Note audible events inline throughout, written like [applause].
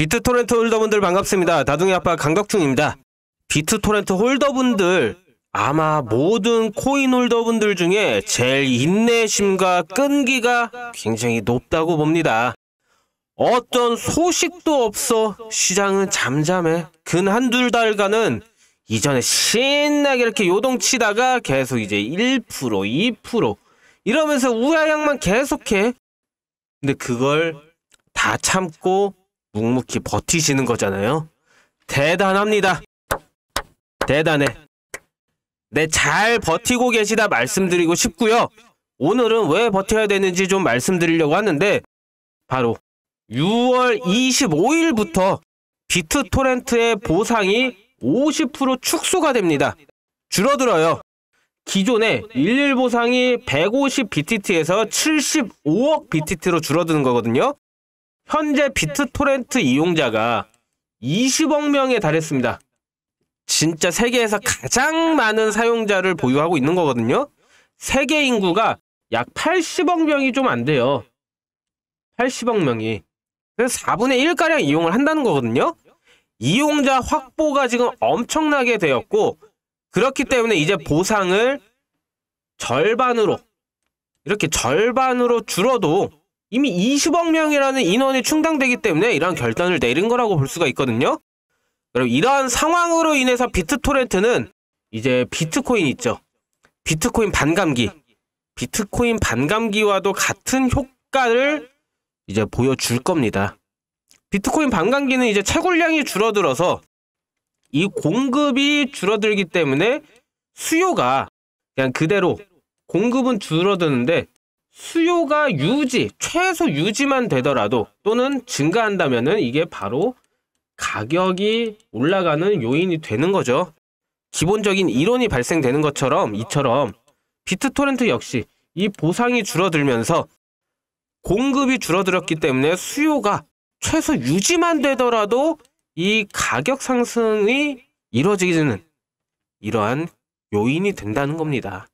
비트 토렌트 홀더분들 반갑습니다. 다둥이 아빠 강덕충입니다 비트 토렌트 홀더분들 아마 모든 코인 홀더분들 중에 제일 인내심과 끈기가 굉장히 높다고 봅니다. 어떤 소식도 없어 시장은 잠잠해 근한둘 달간은 이전에 신나게 이렇게 요동치다가 계속 이제 1% 2% 이러면서 우야향만 계속해 근데 그걸 다 참고 묵묵히 버티시는 거잖아요. 대단합니다. 대단해. 네, 잘 버티고 계시다 말씀드리고 싶고요. 오늘은 왜 버텨야 되는지 좀 말씀드리려고 하는데 바로 6월 25일부터 비트 토렌트의 보상이 50% 축소가 됩니다. 줄어들어요. 기존에 11 보상이 150 BTT에서 75억 BTT로 줄어드는 거거든요. 현재 비트토렌트 이용자가 20억 명에 달했습니다. 진짜 세계에서 가장 많은 사용자를 보유하고 있는 거거든요. 세계 인구가 약 80억 명이 좀 안 돼요. 80억 명이. 그래서 4분의 1가량 이용을 한다는 거거든요. 이용자 확보가 지금 엄청나게 되었고 그렇기 때문에 이제 보상을 절반으로 이렇게 절반으로 줄어도 이미 20억 명이라는 인원이 충당되기 때문에 이러한 결단을 내린 거라고 볼 수가 있거든요. 그럼 이러한 상황으로 인해서 비트토렌트는 이제 비트코인 있죠. 비트코인 반감기. 비트코인 반감기와도 같은 효과를 이제 보여줄 겁니다. 비트코인 반감기는 이제 채굴량이 줄어들어서 이 공급이 줄어들기 때문에 수요가 그냥 그대로 공급은 줄어드는데 수요가 유지, 최소 유지만 되더라도 또는 증가한다면 이게 바로 가격이 올라가는 요인이 되는 거죠. 기본적인 이론이 발생되는 것처럼 이처럼 비트토렌트 역시 이 보상이 줄어들면서 공급이 줄어들었기 때문에 수요가 최소 유지만 되더라도 이 가격 상승이 이루어지는 이러한 요인이 된다는 겁니다.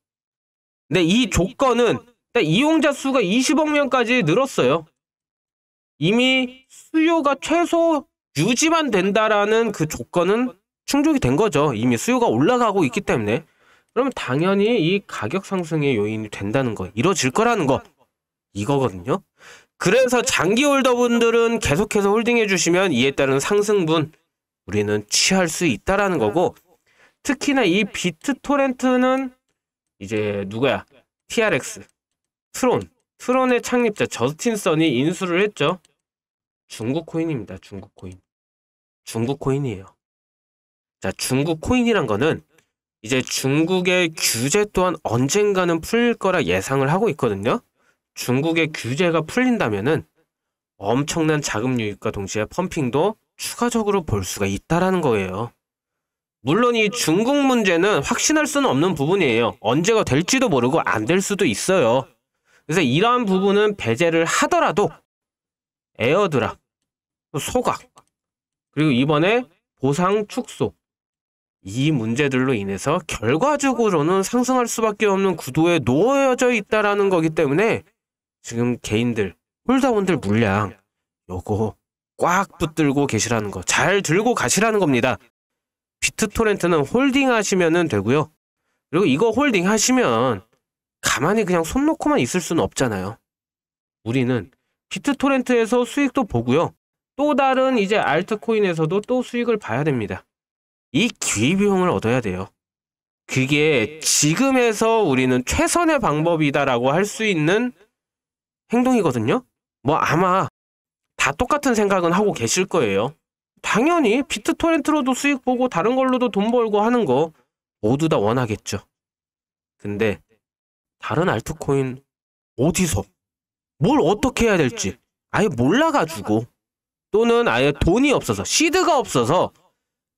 근데 이 조건은 그러니까 이용자 수가 20억 명까지 늘었어요. 이미 수요가 최소 유지만 된다라는 그 조건은 충족이 된 거죠. 이미 수요가 올라가고 있기 때문에. 그러면 당연히 이 가격 상승의 요인이 된다는 거, 이뤄질 거라는 거, 이거거든요. 그래서 장기 홀더분들은 계속해서 홀딩해 주시면 이에 따른 상승분 우리는 취할 수 있다라는 거고 특히나 이 비트 토렌트는 이제 누구야? TRX 트론, 트론의 창립자 저스틴 선이 인수를 했죠. 중국 코인입니다. 중국 코인. 중국 코인이에요. 자, 중국 코인이란 거는 이제 중국의 규제 또한 언젠가는 풀릴 거라 예상을 하고 있거든요. 중국의 규제가 풀린다면은 엄청난 자금 유입과 동시에 펌핑도 추가적으로 볼 수가 있다라는 거예요. 물론 이 중국 문제는 확신할 수는 없는 부분이에요. 언제가 될지도 모르고 안 될 수도 있어요. 그래서 이러한 부분은 배제를 하더라도 에어드랍, 소각, 그리고 이번에 보상 축소 이 문제들로 인해서 결과적으로는 상승할 수밖에 없는 구도에 놓여져 있다라는 거기 때문에 지금 개인들, 홀더원들 물량 요거 꽉 붙들고 계시라는 거, 잘 들고 가시라는 겁니다. 비트토렌트는 홀딩 하시면 되고요. 그리고 이거 홀딩 하시면 가만히 그냥 손 놓고만 있을 수는 없잖아요. 우리는 비트토렌트에서 수익도 보고요. 또 다른 이제 알트코인에서도 또 수익을 봐야 됩니다. 이 기회 비용을 얻어야 돼요. 그게 지금에서 우리는 최선의 방법이다라고 할 수 있는 행동이거든요. 뭐 아마 다 똑같은 생각은 하고 계실 거예요. 당연히 비트토렌트로도 수익 보고 다른 걸로도 돈 벌고 하는 거 모두 다 원하겠죠. 근데 다른 알트코인 어디서 뭘 어떻게 해야 될지 아예 몰라가지고 또는 아예 돈이 없어서 시드가 없어서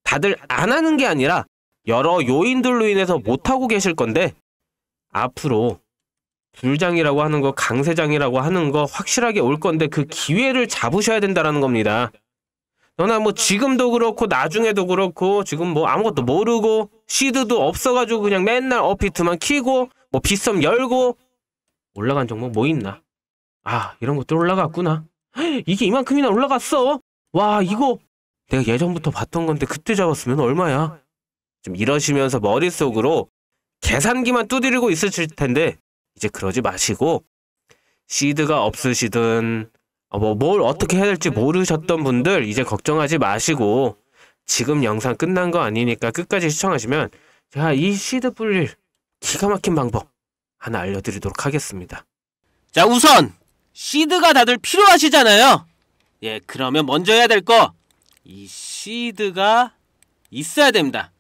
다들 안 하는 게 아니라 여러 요인들로 인해서 못하고 계실 건데 앞으로 불장이라고 하는 거 강세장이라고 하는 거 확실하게 올 건데 그 기회를 잡으셔야 된다라는 겁니다. 너나 뭐 지금도 그렇고 나중에도 그렇고 지금 뭐 아무것도 모르고 시드도 없어가지고 그냥 맨날 어피트만 키고 뭐 빗썸 열고 올라간 종목 뭐 있나? 아 이런 것도 올라갔구나. 이게 이만큼이나 올라갔어. 와 이거 내가 예전부터 봤던 건데 그때 잡았으면 얼마야? 좀 이러시면서 머릿속으로 계산기만 두드리고 있으실 텐데 이제 그러지 마시고 시드가 없으시든 어, 뭐뭘 어떻게 해야 될지 모르셨던 분들 이제 걱정하지 마시고 지금 영상 끝난 거 아니니까 끝까지 시청하시면 제가 이 시드 뿔릴 기가 막힌 방법 하나 알려드리도록 하겠습니다. 자, 우선 시드가 다들 필요하시잖아요. 예, 그러면 먼저 해야 될 거 이 시드가 있어야 됩니다.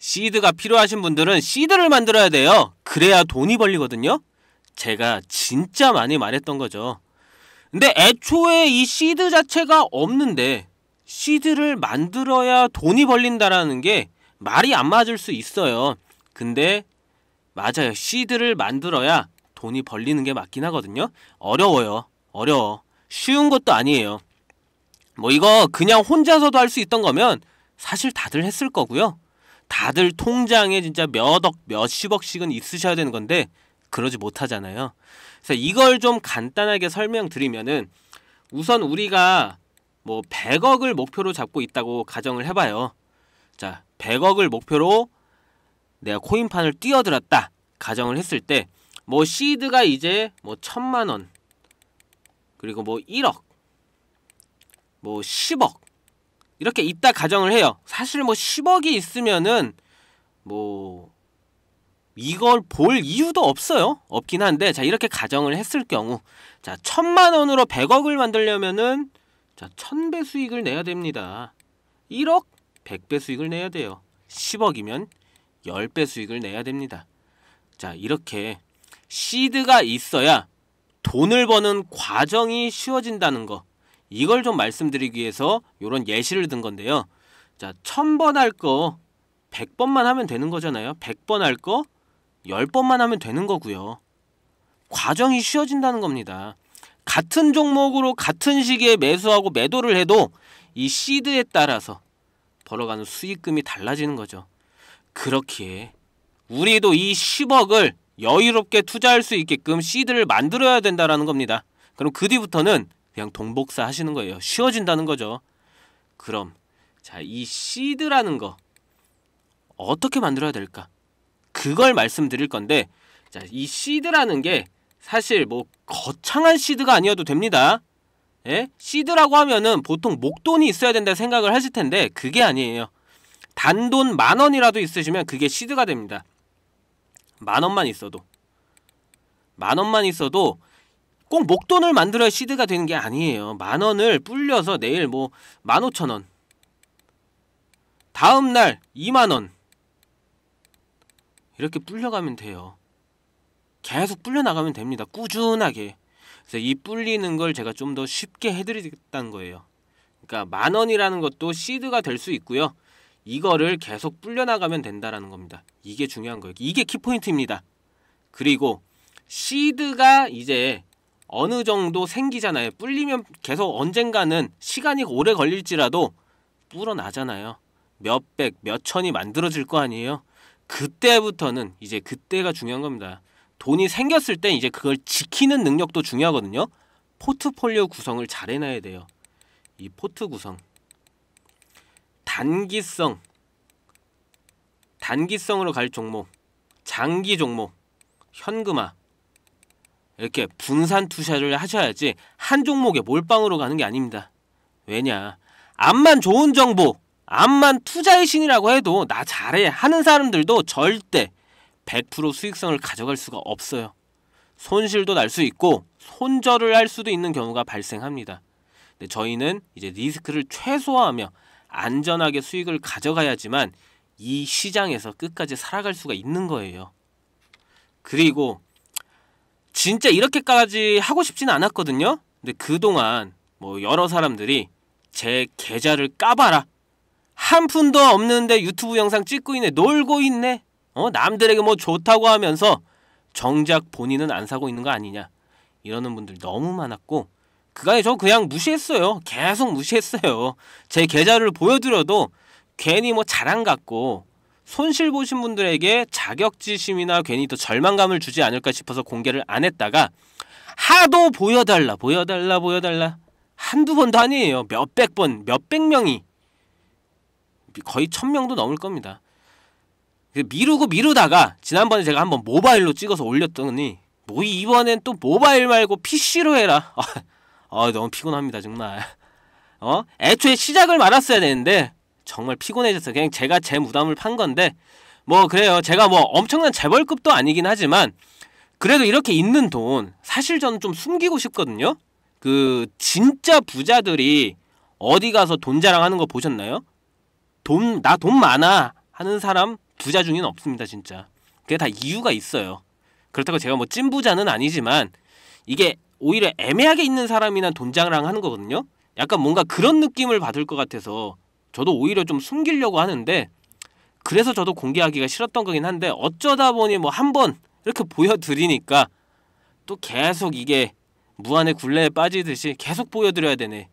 시드가 필요하신 분들은 시드를 만들어야 돼요. 그래야 돈이 벌리거든요. 제가 진짜 많이 말했던 거죠. 근데 애초에 이 시드 자체가 없는데 시드를 만들어야 돈이 벌린다라는 게 말이 안 맞을 수 있어요. 근데 맞아요. 시드를 만들어야 돈이 벌리는 게 맞긴 하거든요. 어려워요. 어려워. 쉬운 것도 아니에요. 뭐 이거 그냥 혼자서도 할 수 있던 거면 사실 다들 했을 거고요. 다들 통장에 진짜 몇억 몇십억씩은 있으셔야 되는 건데 그러지 못하잖아요. 그래서 이걸 좀 간단하게 설명드리면은 우선 우리가 뭐 100억을 목표로 잡고 있다고 가정을 해봐요. 자, 100억을 목표로 내가 코인판을 뛰어들었다 가정을 했을 때 뭐 시드가 이제 뭐 천만 원 그리고 뭐 1억 뭐 10억 이렇게 있다 가정을 해요. 사실 뭐 10억이 있으면은 뭐 이걸 볼 이유도 없어요. 없긴 한데 자 이렇게 가정을 했을 경우 자 천만 원으로 100억을 만들려면은 자 1000배 수익을 내야 됩니다. 1억 100배 수익을 내야 돼요. 10억이면 10배 수익을 내야 됩니다. 자, 이렇게 시드가 있어야 돈을 버는 과정이 쉬워진다는 거. 이걸 좀 말씀드리기 위해서 이런 예시를 든 건데요. 자, 1000번 할 거 100번만 하면 되는 거잖아요. 100번 할 거 10번만 하면 되는 거고요. 과정이 쉬워진다는 겁니다. 같은 종목으로 같은 시기에 매수하고 매도를 해도 이 시드에 따라서 벌어가는 수익금이 달라지는 거죠. 그렇기에 우리도 이 10억을 여유롭게 투자할 수 있게끔 시드를 만들어야 된다라는 겁니다. 그럼 그 뒤부터는 그냥 동복사 하시는 거예요. 쉬워진다는 거죠. 그럼 자, 이 시드라는 거 어떻게 만들어야 될까? 그걸 말씀드릴 건데 자, 이 시드라는 게 사실 뭐 거창한 시드가 아니어도 됩니다. 예? 시드라고 하면은 보통 목돈이 있어야 된다 생각을 하실 텐데 그게 아니에요. 단돈 만 원이라도 있으시면 그게 시드가 됩니다. 만 원만 있어도 만 원만 있어도 꼭 목돈을 만들어야 시드가 되는 게 아니에요. 만 원을 불려서 내일 뭐만 오천 원 다음 날 2만 원 이렇게 불려가면 돼요. 계속 불려나가면 됩니다. 꾸준하게. 그래서 이 불리는 걸 제가 좀 더 쉽게 해드리겠다는 거예요. 그러니까 만 원이라는 것도 시드가 될 수 있고요. 이거를 계속 불려나가면 된다라는 겁니다. 이게 중요한 거예요. 이게 키포인트입니다. 그리고 시드가 이제 어느 정도 생기잖아요. 불리면 계속 언젠가는 시간이 오래 걸릴지라도 불어나잖아요. 몇백, 몇천이 만들어질 거 아니에요. 그때부터는 이제 그때가 중요한 겁니다. 돈이 생겼을 땐 이제 그걸 지키는 능력도 중요하거든요. 포트폴리오 구성을 잘 해놔야 돼요. 이 포트 구성. 단기성 단기성으로 갈 종목 장기 종목 현금화 이렇게 분산 투자를 하셔야지 한 종목에 몰빵으로 가는 게 아닙니다. 왜냐 암만 좋은 정보 암만 투자의 신이라고 해도 나 잘해 하는 사람들도 절대 100% 수익성을 가져갈 수가 없어요. 손실도 날 수 있고 손절을 할 수도 있는 경우가 발생합니다. 근데 저희는 이제 리스크를 최소화하며 안전하게 수익을 가져가야지만 이 시장에서 끝까지 살아갈 수가 있는 거예요. 그리고 진짜 이렇게까지 하고 싶진 않았거든요. 근데 그동안 뭐 여러 사람들이 제 계좌를 까봐라. 한 푼도 없는데 유튜브 영상 찍고 있네. 놀고 있네. 어, 남들에게 뭐 좋다고 하면서 정작 본인은 안 사고 있는 거 아니냐. 이러는 분들 너무 많았고 그간에 저 그냥 무시했어요. 계속 무시했어요. 제 계좌를 보여드려도 괜히 뭐 자랑 같고 손실 보신 분들에게 자격지심이나 괜히 또 절망감을 주지 않을까 싶어서 공개를 안 했다가 하도 보여달라 보여달라 보여달라 한두 번도 아니에요. 몇백 번 몇백 명이 거의 천 명도 넘을 겁니다. 그 미루고 미루다가 지난번에 제가 한번 모바일로 찍어서 올렸더니 뭐 이번엔 또 모바일 말고 PC로 해라. [laughs] 어, 너무 피곤합니다, 정말. 어? 애초에 시작을 말았어야 되는데, 정말 피곤해져서 그냥 제가 제 무담을 판 건데, 뭐, 그래요. 제가 뭐 엄청난 재벌급도 아니긴 하지만, 그래도 이렇게 있는 돈, 사실 저는 좀 숨기고 싶거든요? 그, 진짜 부자들이 어디 가서 돈 자랑하는 거 보셨나요? 돈, 나 돈 많아! 하는 사람 부자 중에는 없습니다, 진짜. 그게 다 이유가 있어요. 그렇다고 제가 뭐 찐부자는 아니지만, 이게 오히려 애매하게 있는 사람이나 돈 자랑하는 거거든요. 약간 뭔가 그런 느낌을 받을 것 같아서 저도 오히려 좀 숨기려고 하는데 그래서 저도 공개하기가 싫었던 거긴 한데 어쩌다 보니 뭐 한번 이렇게 [laughs] 보여드리니까 또 계속 이게 무한의 굴레에 빠지듯이 계속 보여드려야 되네.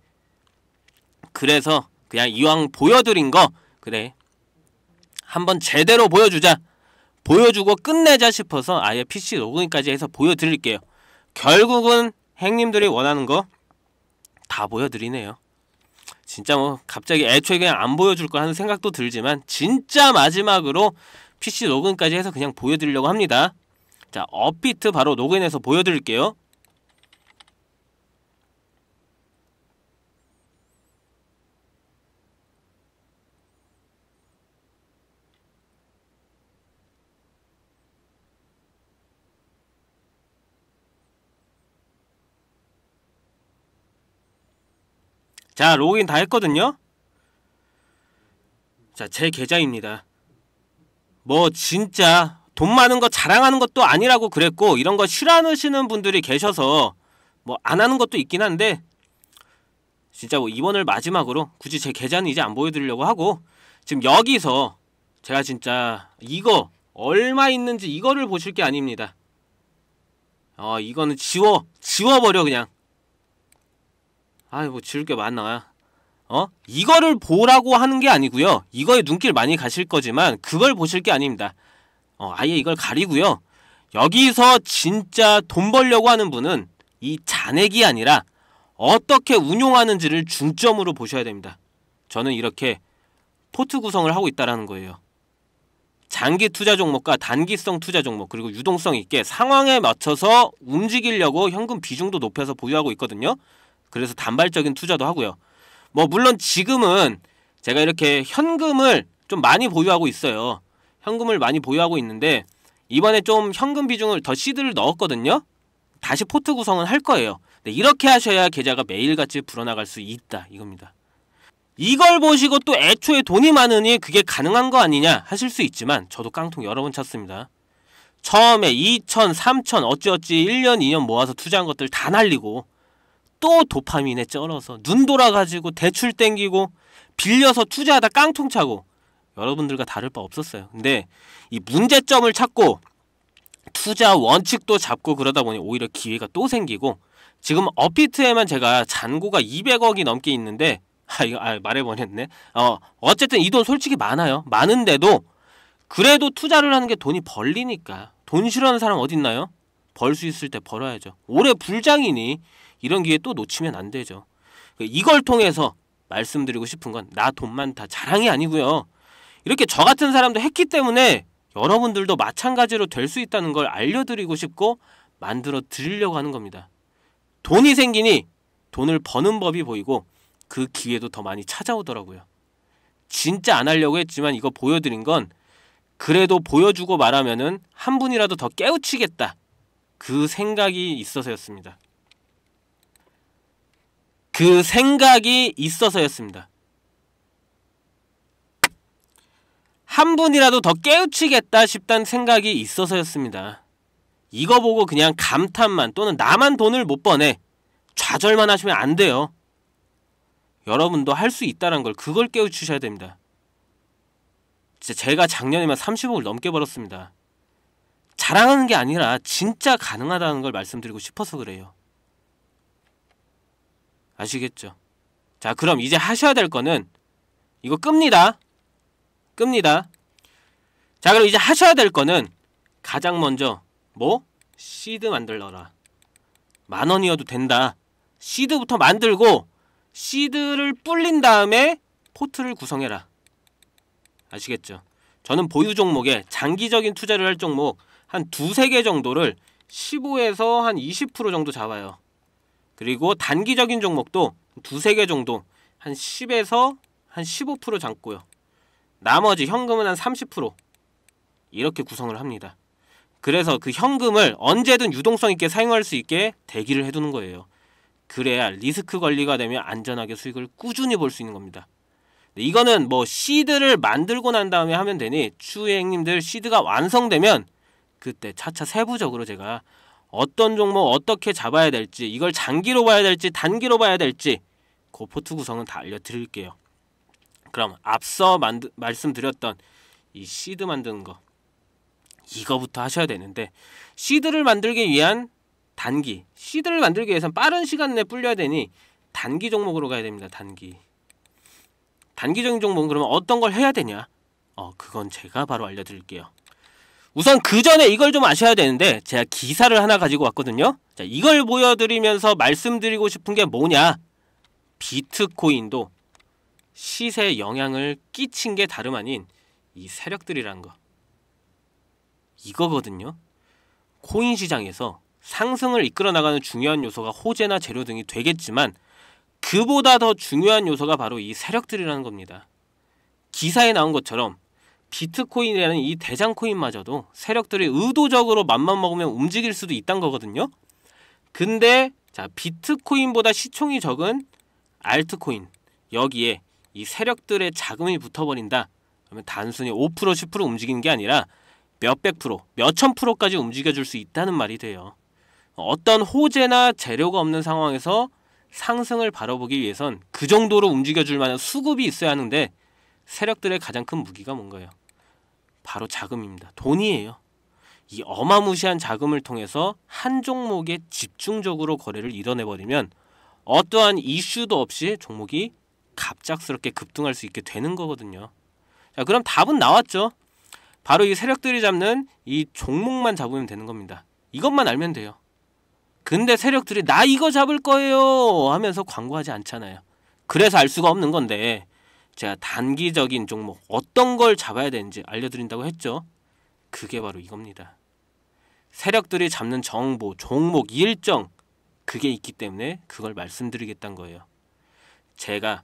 그래서 그냥 이왕 보여드린 거 그래 한번 제대로 보여주자 보여주고 끝내자 싶어서 아예 PC 녹음까지 해서 보여드릴게요. 결국은 행님들이 원하는 거 다 보여드리네요. 진짜 뭐 갑자기 애초에 그냥 안 보여줄 거 하는 생각도 들지만 진짜 마지막으로 PC 로그인까지 해서 그냥 보여드리려고 합니다. 자 업비트 바로 로그인해서 보여드릴게요. 자 로그인 다 했거든요 자 제 계좌입니다 뭐 진짜 돈 많은 거 자랑하는 것도 아니라고 그랬고 이런 거 싫어하시는 분들이 계셔서 뭐 안 하는 것도 있긴 한데 진짜 뭐 이번을 마지막으로 굳이 제 계좌는 이제 안 보여드리려고 하고 지금 여기서 제가 진짜 이거 얼마 있는지 이거를 보실 게 아닙니다. 어 이거는 지워 지워버려 그냥 아이 뭐 지울 게 많아. 어? 이거를 보라고 하는 게 아니고요. 이거에 눈길 많이 가실 거지만 그걸 보실 게 아닙니다. 어, 아예 이걸 가리고요. 여기서 진짜 돈 벌려고 하는 분은 이 잔액이 아니라 어떻게 운용하는지를 중점으로 보셔야 됩니다. 저는 이렇게 포트 구성을 하고 있다라는 거예요. 장기 투자 종목과 단기성 투자 종목 그리고 유동성 있게 상황에 맞춰서 움직이려고 현금 비중도 높여서 보유하고 있거든요. 그래서 단발적인 투자도 하고요. 뭐 물론 지금은 제가 이렇게 현금을 좀 많이 보유하고 있어요. 현금을 많이 보유하고 있는데 이번에 좀 현금 비중을 더 시드를 넣었거든요. 다시 포트 구성은 할 거예요. 네, 이렇게 하셔야 계좌가 매일같이 불어나갈 수 있다 이겁니다. 이걸 보시고 또 애초에 돈이 많으니 그게 가능한 거 아니냐 하실 수 있지만 저도 깡통 여러 번 찼습니다. 처음에 2천, 3천 어찌어찌 1년, 2년 모아서 투자한 것들 다 날리고 또 도파민에 쩔어서 눈 돌아가지고 대출 땡기고 빌려서 투자하다 깡통 차고 여러분들과 다를 바 없었어요. 근데 이 문제점을 찾고 투자 원칙도 잡고 그러다 보니 오히려 기회가 또 생기고 지금 업비트에만 제가 잔고가 200억이 넘게 있는데 아 이거 아, 말해버렸네. 어 어쨌든 이 돈 솔직히 많아요. 많은데도 그래도 투자를 하는 게 돈이 벌리니까 돈 싫어하는 사람 어딨나요? 벌 수 있을 때 벌어야죠. 올해 불장이니 이런 기회 또 놓치면 안 되죠. 그 이걸 통해서 말씀드리고 싶은 건 나돈만다 자랑이 아니고요. 이렇게 저 같은 사람도 했기 때문에 여러분들도 마찬가지로 될 수 있다는 걸 알려드리고 싶고 만들어 드리려고 하는 겁니다. 돈이 생기니 돈을 버는 법이 보이고 그 기회도 더 많이 찾아오더라고요. 진짜 안 하려고 했지만 이거 보여드린 건 그래도 보여주고 말하면한 분이라도 더 깨우치겠다. 그 생각이 있어서였습니다. 그 생각이 있어서였습니다. 한 분이라도 더 깨우치겠다 싶단 생각이 있어서였습니다. 이거 보고 그냥 감탄만 또는 나만 돈을 못 버네. 좌절만 하시면 안 돼요. 여러분도 할 수 있다는 걸 그걸 깨우치셔야 됩니다. 진짜 제가 작년에만 30억을 넘게 벌었습니다. 자랑하는 게 아니라 진짜 가능하다는 걸 말씀드리고 싶어서 그래요. 아시겠죠? 자, 그럼 이제 하셔야 될 거는 이거 끕니다. 끕니다. 자, 그럼 이제 하셔야 될 거는 가장 먼저 뭐? 시드 만들러라만 원이어도 된다. 시드부터 만들고 시드를 뿔린 다음에 포트를 구성해라. 아시겠죠? 저는 보유 종목에 장기적인 투자를 할 종목 한 두세 개 정도를 15에서 한 20% 정도 잡아요. 그리고 단기적인 종목도 두세 개 정도 한 10에서 한 15% 잡고요. 나머지 현금은 한 30% 이렇게 구성을 합니다. 그래서 그 현금을 언제든 유동성 있게 사용할 수 있게 대기를 해두는 거예요. 그래야 리스크 관리가 되면 안전하게 수익을 꾸준히 볼 수 있는 겁니다. 이거는 뭐 시드를 만들고 난 다음에 하면 되니 추행님들 시드가 완성되면 그때 차차 세부적으로 제가 어떤 종목 어떻게 잡아야 될지 이걸 장기로 봐야 될지 단기로 봐야 될지 그 포트 구성은 다 알려드릴게요. 그럼 앞서 만드, 말씀드렸던 이 시드 만드는 거 이거부터 하셔야 되는데 시드를 만들기 위한 단기 시드를 만들기 위해선 빠른 시간 내에 불려야 되니 단기 종목으로 가야 됩니다. 단기 단기적인 종목은 그러면 어떤 걸 해야 되냐? 어, 그건 제가 바로 알려드릴게요. 우선 그 전에 이걸 좀 아셔야 되는데 제가 기사를 하나 가지고 왔거든요. 자, 이걸 보여드리면서 말씀드리고 싶은 게 뭐냐? 비트코인도 시세에 영향을 끼친 게 다름 아닌 이 세력들이라는 거. 이거거든요. 코인 시장에서 상승을 이끌어 나가는 중요한 요소가 호재나 재료 등이 되겠지만 그보다 더 중요한 요소가 바로 이 세력들이라는 겁니다. 기사에 나온 것처럼 비트코인이라는 이 대장 코인마저도 세력들이 의도적으로 맘만 먹으면 움직일 수도 있다는 거거든요. 근데 자 비트코인보다 시총이 적은 알트코인 여기에 이 세력들의 자금이 붙어버린다. 그러면 단순히 5% 10% 움직이는 게 아니라 몇백 프로, 몇천 프로까지 움직여줄 수 있다는 말이 돼요. 어떤 호재나 재료가 없는 상황에서 상승을 바라보기 위해선 그 정도로 움직여줄 만한 수급이 있어야 하는데 세력들의 가장 큰 무기가 뭔가요? 바로 자금입니다. 돈이에요. 이 어마무시한 자금을 통해서 한 종목에 집중적으로 거래를 이뤄내버리면 어떠한 이슈도 없이 종목이 갑작스럽게 급등할 수 있게 되는 거거든요. 자, 그럼 답은 나왔죠. 바로 이 세력들이 잡는 이 종목만 잡으면 되는 겁니다. 이것만 알면 돼요. 근데 세력들이 나 이거 잡을 거예요 하면서 광고하지 않잖아요. 그래서 알 수가 없는 건데 제가 단기적인 종목 어떤 걸 잡아야 되는지 알려드린다고 했죠. 그게 바로 이겁니다. 세력들이 잡는 정보, 종목, 일정 그게 있기 때문에 그걸 말씀드리겠다는 거예요. 제가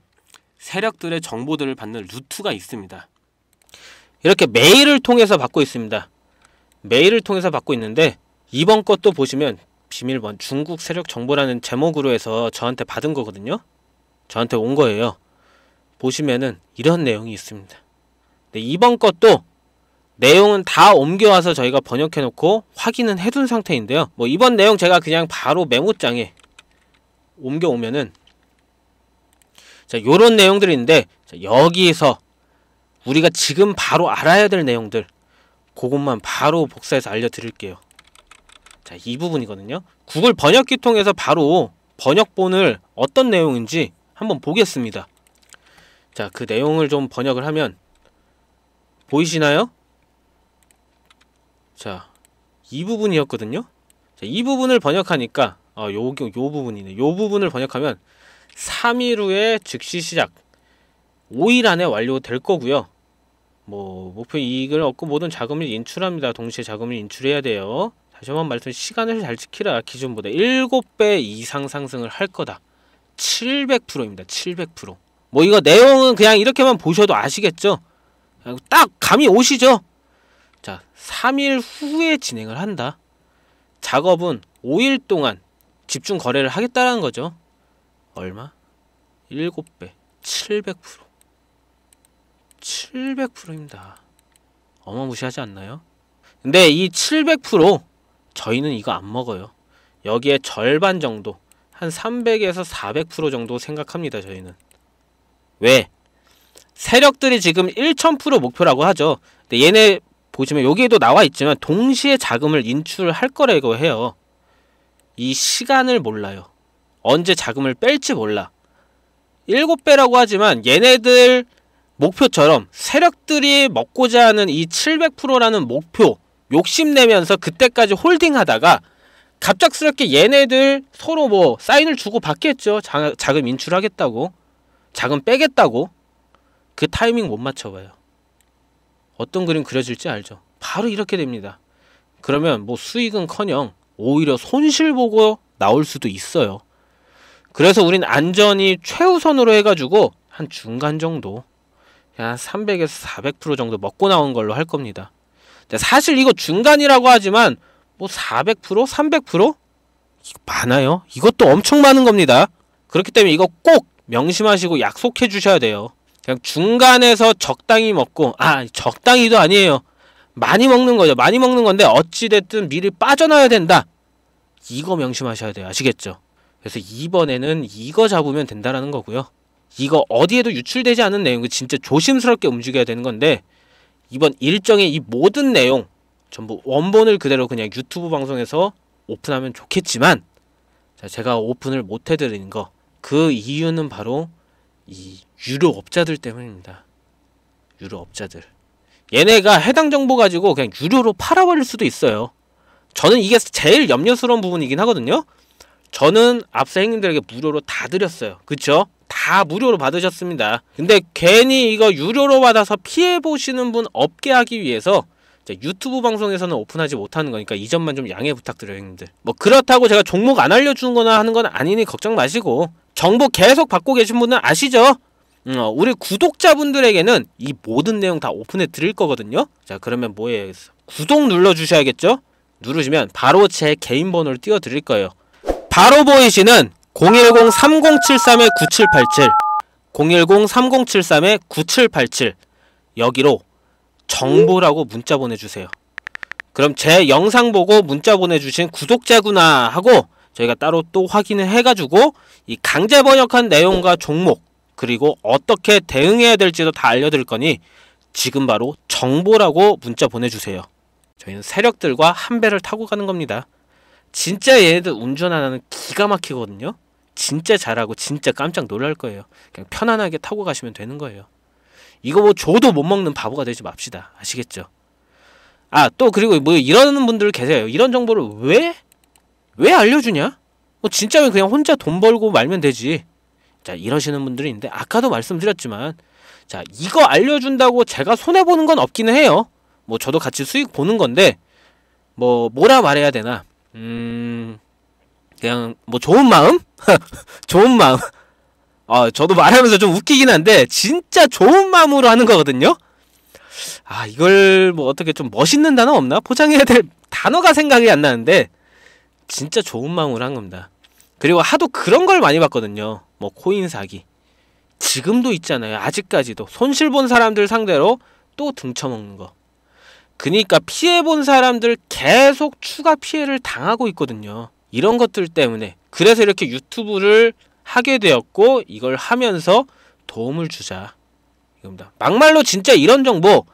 세력들의 정보들을 받는 루트가 있습니다. 이렇게 메일을 통해서 받고 있습니다. 메일을 통해서 받고 있는데 이번 것도 보시면 비밀번 중국 세력 정보라는 제목으로 해서 저한테 받은 거거든요. 저한테 온 거예요. 보시면은 이런 내용이 있습니다. 네, 이번 것도 내용은 다 옮겨와서 저희가 번역해놓고 확인은 해둔 상태인데요. 뭐 이번 내용 제가 그냥 바로 메모장에 옮겨오면은 자 요런 내용들이 있는데 여기서 에 우리가 지금 바로 알아야 될 내용들 그것만 바로 복사해서 알려드릴게요. 자이 부분이거든요. 구글 번역기 통해서 바로 번역본을 어떤 내용인지 한번 보겠습니다. 자, 그 내용을 좀 번역을 하면 보이시나요? 자, 이 부분이었거든요. 자, 이 부분을 번역하니까 어, 요, 요 부분이네. 요 부분을 번역하면 3일 후에 즉시 시작 5일 안에 완료될 거고요. 뭐 목표 이익을 얻고 모든 자금을 인출합니다. 동시에 자금을 인출해야 돼요. 다시 한 번 말씀 시간을 잘 지키라. 기존보다 7배 이상 상승을 할 거다. 700%입니다. 700%. 뭐 이거 내용은 그냥 이렇게만 보셔도 아시겠죠? 딱 감이 오시죠? 자, 3일 후에 진행을 한다. 작업은 5일 동안 집중 거래를 하겠다라는 거죠. 얼마? 7배, 700%. 700%입니다. 어마무시하지 않나요? 근데 이 700% 저희는 이거 안 먹어요. 여기에 절반 정도, 한 300에서 400% 정도 생각합니다, 저희는. 왜? 세력들이 지금 1,000% 목표라고 하죠. 근데 얘네 보시면 여기에도 나와 있지만 동시에 자금을 인출할 거라고 해요. 이 시간을 몰라요. 언제 자금을 뺄지 몰라. 7배라고 하지만 얘네들 목표처럼 세력들이 먹고자 하는 이 700%라는 목표 욕심내면서 그때까지 홀딩하다가 갑작스럽게 얘네들 서로 뭐 사인을 주고 받겠죠. 자, 자금 인출하겠다고. 작은 빼겠다고 그 타이밍 못 맞춰봐요. 어떤 그림 그려질지 알죠. 바로 이렇게 됩니다. 그러면 뭐 수익은커녕 오히려 손실 보고 나올 수도 있어요. 그래서 우린 안전이 최우선으로 해가지고 한 중간 정도 한 300에서 400% 정도 먹고 나온 걸로 할 겁니다. 사실 이거 중간이라고 하지만 뭐 400%, 300% 많아요. 이것도 엄청 많은 겁니다. 그렇기 때문에 이거 꼭 명심하시고 약속해 주셔야 돼요. 그냥 중간에서 적당히 먹고 아 적당히도 아니에요. 많이 먹는 거죠. 많이 먹는 건데 어찌됐든 미리 빠져나야 된다. 이거 명심하셔야 돼요. 아시겠죠? 그래서 이번에는 이거 잡으면 된다라는 거고요. 이거 어디에도 유출되지 않은 내용, 진짜 조심스럽게 움직여야 되는 건데 이번 일정의 이 모든 내용 전부 원본을 그대로 그냥 유튜브 방송에서 오픈하면 좋겠지만 제가 오픈을 못 해드리는 거그 이유는 바로 이 유료 업자들 때문입니다. 유료 업자들. 얘네가 해당 정보 가지고 그냥 유료로 팔아버릴 수도 있어요. 저는 이게 제일 염려스러운 부분이긴 하거든요. 저는 앞서 행님들에게 무료로 다 드렸어요. 그쵸? 다 무료로 받으셨습니다. 근데 괜히 이거 유료로 받아서 피해보시는 분 없게 하기 위해서 유튜브 방송에서는 오픈하지 못하는 거니까 이 점만 좀 양해 부탁드려요, 형님들. 뭐 그렇다고 제가 종목 안 알려주는 거나 하는 건 아니니 걱정 마시고 정보 계속 받고 계신 분은 아시죠? 음, 어, 우리 구독자분들에게는 이 모든 내용 다 오픈해 드릴 거거든요. 자, 그러면 뭐 해야겠어? 구독 눌러 주셔야겠죠? 누르시면 바로 제 개인 번호를 띄워 드릴 거예요. 바로 보이시는 010-3073-9787 010-3073-9787 여기로 정보라고 문자 보내주세요. 그럼 제 영상 보고 문자 보내주신 구독자구나 하고 저희가 따로 또 확인을 해가지고 이 강제 번역한 내용과 종목 그리고 어떻게 대응해야 될지도 다 알려드릴 거니 지금 바로 정보라고 문자 보내주세요. 저희는 세력들과 한 배를 타고 가는 겁니다. 진짜 얘네들 운전하는 기가 막히거든요. 진짜 잘하고 진짜 깜짝 놀랄 거예요. 그냥 편안하게 타고 가시면 되는 거예요. 이거 뭐 줘도 못 먹는 바보가 되지 맙시다. 아시겠죠? 아, 또 그리고 뭐 이러는 분들 계세요. 이런 정보를 왜왜 알려주냐? 뭐진짜왜 그냥 혼자 돈 벌고 말면 되지. 자 이러시는 분들이 있는데 아까도 말씀드렸지만 자 이거 알려준다고 제가 손해보는 건 없기는 해요. 뭐 저도 같이 수익 보는 건데 뭐 뭐라 말해야 되나 음 그냥 뭐 좋은 마음? [laughs] 좋은 마음 아 저도 말하면서 좀 웃기긴 한데 진짜 좋은 마음으로 하는 거거든요 아 이걸 뭐 어떻게 좀 멋있는 단어 없나? 포장해야 될 단어가 생각이 안 나는데 진짜 좋은 마음으로 한 겁니다. 그리고 하도 그런 걸 많이 봤거든요. 뭐 코인 사기. 지금도 있잖아요. 아직까지도 손실 본 사람들 상대로 또 등쳐먹는 거. 그니까 피해 본 사람들 계속 추가 피해를 당하고 있거든요. 이런 것들 때문에 그래서 이렇게 유튜브를 하게 되었고 이걸 하면서 도움을 주자 이겁니다. 막말로 진짜 이런 정보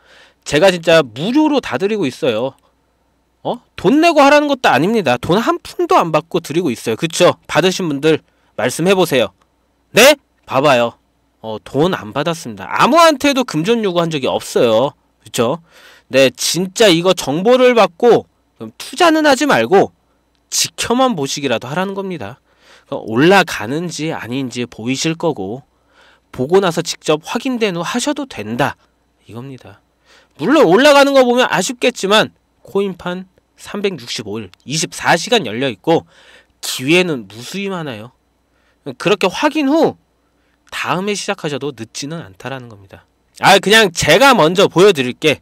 제가 진짜 무료로 다 드리고 있어요. 어? 돈 내고 하라는 것도 아닙니다. 돈 한 푼도 안 받고 드리고 있어요. 그쵸? 받으신 분들 말씀해보세요. 네? 봐봐요. 어, 돈 안 받았습니다. 아무한테도 금전 요구한 적이 없어요. 그쵸? 네, 진짜 이거 정보를 받고 투자는 하지 말고 지켜만 보시기라도 하라는 겁니다. 그러니까 올라가는지 아닌지 보이실 거고 보고 나서 직접 확인된 후 하셔도 된다. 이겁니다. 물론 올라가는 거 보면 아쉽겠지만 코인판 365일 24시간 열려 있고 기회는 무수히 많아요. 그렇게 확인 후 다음에 시작하셔도 늦지는 않다라는 겁니다. 아 그냥 제가 먼저 보여드릴게.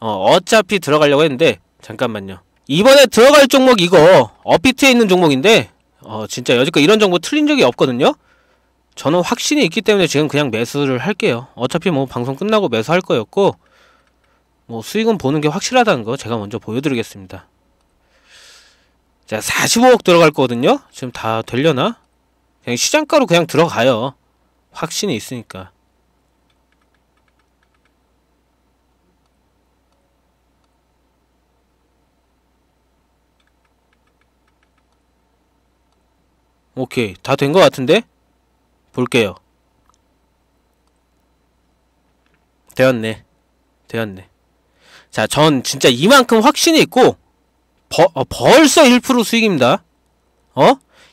어, 어차피 들어가려고 했는데 잠깐만요. 이번에 들어갈 종목 이거 업비트에 있는 종목인데 어, 진짜 여지껏 이런 정보 틀린 적이 없거든요. 저는 확신이 있기 때문에 지금 그냥 매수를 할게요. 어차피 뭐 방송 끝나고 매수할 거였고 뭐 수익은 보는 게 확실하다는 거 제가 먼저 보여드리겠습니다. 자 45억 들어갈 거거든요. 지금 다 되려나? 그냥 시장가로 그냥 들어가요. 확신이 있으니까. 오케이 다된것 같은데? 볼게요 되었네 되었네 자, 전 진짜 이만큼 확신이 있고 버, 어, 벌써 1% 수익입니다. 어?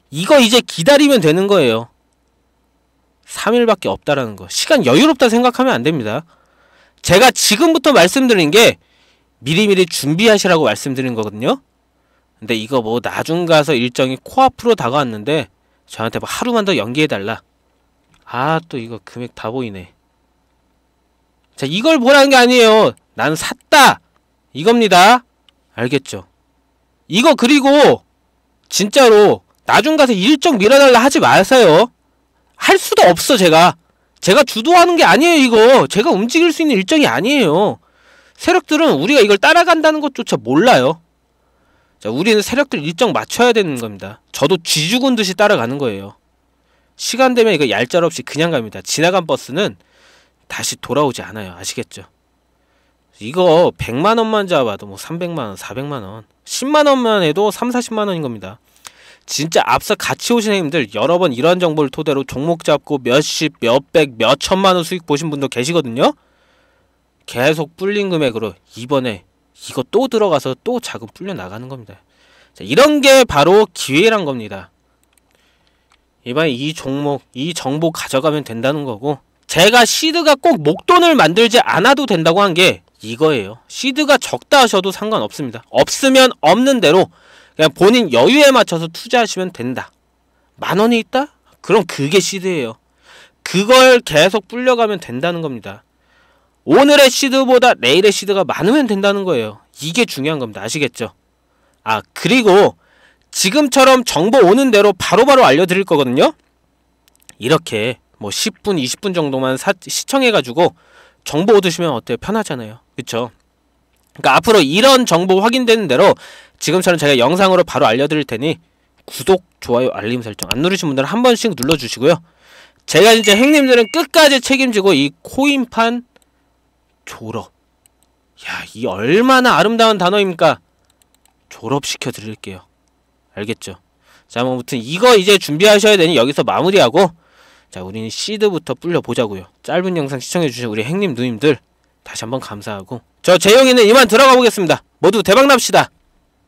이거 이제 기다리면 되는 거예요. 3일밖에 없다라는 거. 시간 여유롭다 생각하면 안 됩니다. 제가 지금부터 말씀드린 게 미리미리 준비하시라고 말씀드린 거거든요. 근데 이거 뭐 나중 가서 일정이 코앞으로 다가왔는데 저한테 뭐 하루만 더 연기해달라. 아, 또 이거 금액 다 보이네. 자, 이걸 보라는 게 아니에요. 난 샀다. 이겁니다. 알겠죠? 이거 그리고 진짜로 나중 가서 일정 밀어달라 하지 마세요. 할 수도 없어 제가. 제가 주도하는 게 아니에요 이거. 제가 움직일 수 있는 일정이 아니에요. 세력들은 우리가 이걸 따라간다는 것조차 몰라요. 자, 우리는 세력들 일정 맞춰야 되는 겁니다. 저도 쥐죽은 듯이 따라가는 거예요. 시간 되면 이거 얄짤 없이 그냥 갑니다. 지나간 버스는 다시 돌아오지 않아요. 아시겠죠? 이거 100만원만 잡아도 뭐 300만원, 400만원, 10만원만 해도 3, 40만원인 겁니다. 진짜 앞서 같이 오신 형님들 여러 번이런 정보를 토대로 종목 잡고 몇십, 몇백, 몇천만원 수익 보신 분도 계시거든요? 계속 불린 금액으로 이번에 이거 또 들어가서 또 자금 불려 나가는 겁니다. 자, 이런 게 바로 기회란 겁니다. 이번에 이 종목, 이 정보 가져가면 된다는 거고 제가 시드가 꼭 목돈을 만들지 않아도 된다고 한 게 이거예요. 시드가 적다 하셔도 상관없습니다. 없으면 없는 대로 그냥 본인 여유에 맞춰서 투자하시면 된다. 만 원이 있다? 그럼 그게 시드예요. 그걸 계속 불려가면 된다는 겁니다. 오늘의 시드보다 내일의 시드가 많으면 된다는 거예요. 이게 중요한 겁니다. 아시겠죠? 아, 그리고 지금처럼 정보 오는 대로 바로바로 바로 알려드릴 거거든요. 이렇게 뭐 10분, 20분 정도만 사, 시청해가지고 정보 얻으시면 어때요? 편하잖아요. 그쵸? 그러니까 앞으로 이런 정보 확인되는 대로 지금처럼 제가 영상으로 바로 알려드릴 테니 구독, 좋아요, 알림 설정 안 누르신 분들은 한 번씩 눌러주시고요. 제가 이제 행님들은 끝까지 책임지고 이 코인판 졸업. 야, 이 얼마나 아름다운 단어입니까? 졸업시켜 드릴게요. 알겠죠? 자, 아무튼 이거 이제 준비하셔야 되니 여기서 마무리하고 자 우리는 시드부터 불려보자고요 짧은 영상 시청해주신 우리 행님 누님들 다시 한번 감사하고 저 재영이는 이만 들어가 보겠습니다 모두 대박납시다